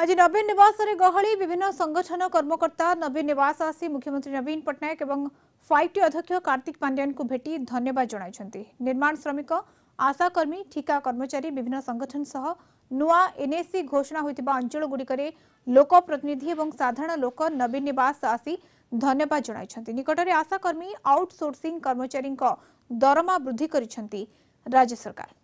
आज नवीन नवास गहली विभिन्न संगठन कर्मकर्ता नवीन नवास आसी मुख्यमंत्री नवीन पट्टनायक फाइव टी अध्यक्ष कार्तिक पांड्यान को भेटी धन्यवाद जनाई निर्माण श्रमिक आशाकर्मी ठिका कर्मचारी विभिन्न संगठन सह नुआ एनएससी घोषणा होता अंचलगुड़िक लोक प्रतिनिधि और साधारण लोक नवीन नवास आसी धन्यवाद जनाई निकट में आशाकर्मी आउटसोर्सी कर्मचारी दरमा वृद्धि कर राज्य सरकार